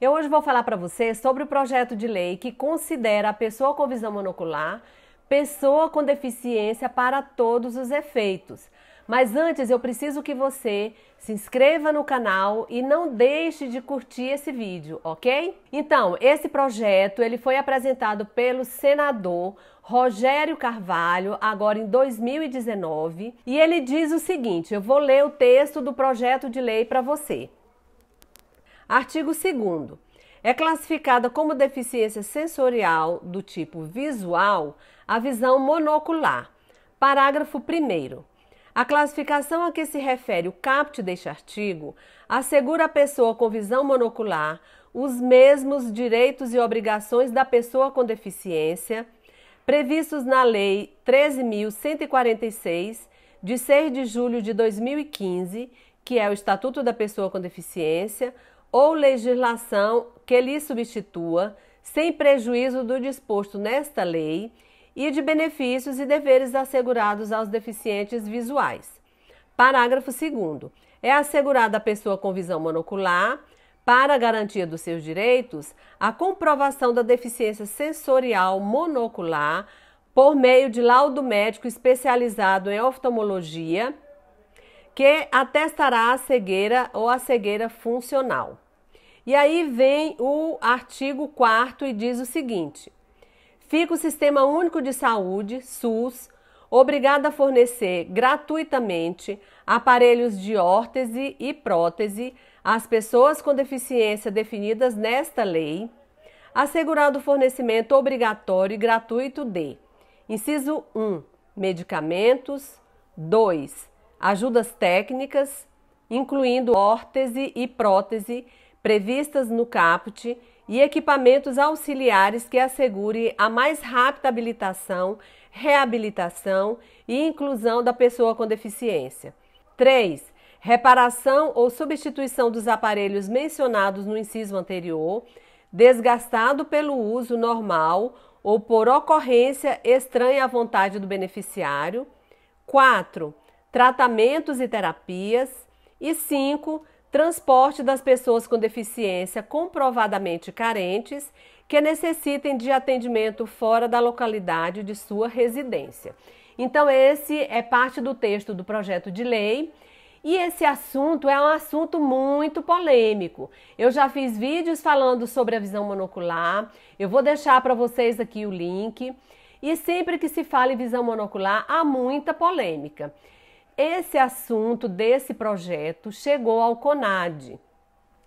Eu hoje vou falar para você sobre o projeto de lei que considera a pessoa com visão monocular pessoa com deficiência para todos os efeitos. Mas antes eu preciso que você se inscreva no canal e não deixe de curtir esse vídeo, ok? Então, esse projeto ele foi apresentado pelo senador Rogério Carvalho, agora em 2019, e ele diz o seguinte: eu vou ler o texto do projeto de lei para você. Artigo 2. É classificada como deficiência sensorial do tipo visual a visão monocular. Parágrafo 1. A classificação a que se refere o caput deste artigo assegura à pessoa com visão monocular os mesmos direitos e obrigações da pessoa com deficiência previstos na Lei 13.146, de 6 de julho de 2015, que é o Estatuto da Pessoa com Deficiência, ou legislação que lhe substitua, sem prejuízo do disposto nesta lei e de benefícios e deveres assegurados aos deficientes visuais. Parágrafo 2. É assegurada à pessoa com visão monocular, para garantia dos seus direitos, a comprovação da deficiência sensorial monocular por meio de laudo médico especializado em oftalmologia que atestará a cegueira ou a cegueira funcional. E aí vem o artigo 4 e diz o seguinte: fica o Sistema Único de Saúde, SUS, obrigado a fornecer gratuitamente aparelhos de órtese e prótese às pessoas com deficiência definidas nesta lei, assegurado o fornecimento obrigatório e gratuito de: inciso 1, medicamentos, 2, ajudas técnicas, incluindo órtese e prótese previstas no caput e equipamentos auxiliares que assegure a mais rápida habilitação, reabilitação e inclusão da pessoa com deficiência. 3. Reparação ou substituição dos aparelhos mencionados no inciso anterior, desgastado pelo uso normal ou por ocorrência estranha à vontade do beneficiário. 4 tratamentos e terapias. E 5. Transporte das pessoas com deficiência comprovadamente carentes que necessitem de atendimento fora da localidade de sua residência. Então, esse é parte do texto do projeto de lei. E esse assunto é um assunto muito polêmico. Eu já fiz vídeos falando sobre a visão monocular. Eu vou deixar para vocês aqui o link. E sempre que se fala em visão monocular, há muita polêmica. Esse assunto desse projeto chegou ao CONAD.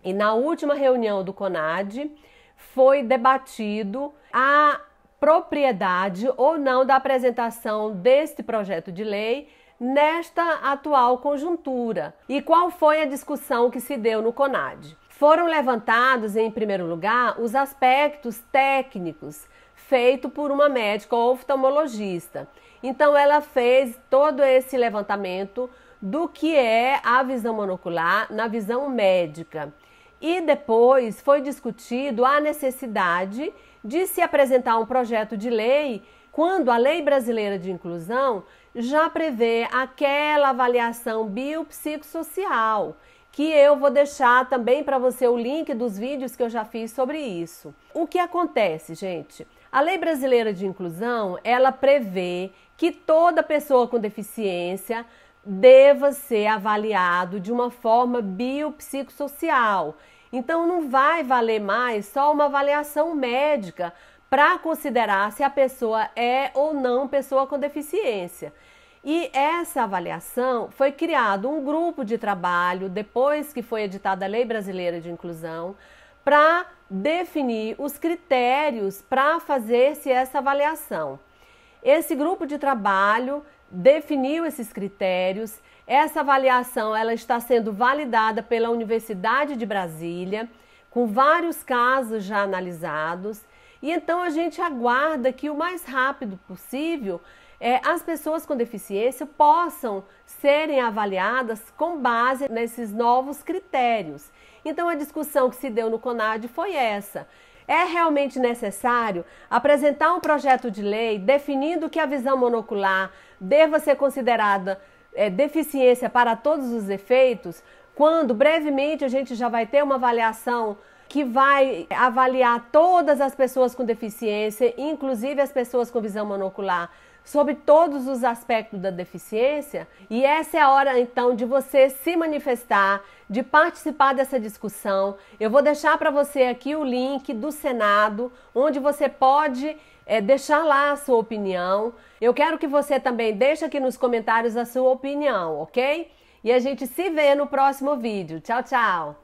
E na última reunião do CONAD foi debatido a propriedade ou não da apresentação deste projeto de lei nesta atual conjuntura. E qual foi a discussão que se deu no CONAD? Foram levantados, em primeiro lugar, os aspectos técnicos feito por uma médica oftalmologista. Então, ela fez todo esse levantamento do que é a visão monocular na visão médica. E depois foi discutido a necessidade de se apresentar um projeto de lei quando a Lei Brasileira de Inclusão já prevê aquela avaliação biopsicossocial que eu vou deixar também para você o link dos vídeos que eu já fiz sobre isso. O que acontece, gente? A Lei Brasileira de Inclusão, ela prevê que toda pessoa com deficiência deva ser avaliado de uma forma biopsicossocial. Então não vai valer mais só uma avaliação médica para considerar se a pessoa é ou não pessoa com deficiência. E essa avaliação foi criado um grupo de trabalho depois que foi editada a Lei Brasileira de Inclusão para definir os critérios para fazer-se essa avaliação. Esse grupo de trabalho definiu esses critérios. Essa avaliação ela está sendo validada pela Universidade de Brasília, com vários casos já analisados. E então a gente aguarda que o mais rápido possível é, as pessoas com deficiência possam serem avaliadas com base nesses novos critérios. Então, a discussão que se deu no CONAD foi essa. É realmente necessário apresentar um projeto de lei definindo que a visão monocular deva ser considerada é, deficiência para todos os efeitos, quando brevemente a gente já vai ter uma avaliação que vai avaliar todas as pessoas com deficiência, inclusive as pessoas com visão monocular, sobre todos os aspectos da deficiência, e essa é a hora então de você se manifestar, de participar dessa discussão. Eu vou deixar para você aqui o link do Senado, onde você pode é, deixar lá a sua opinião. Eu quero que você também deixe aqui nos comentários a sua opinião, ok? E a gente se vê no próximo vídeo. Tchau, tchau!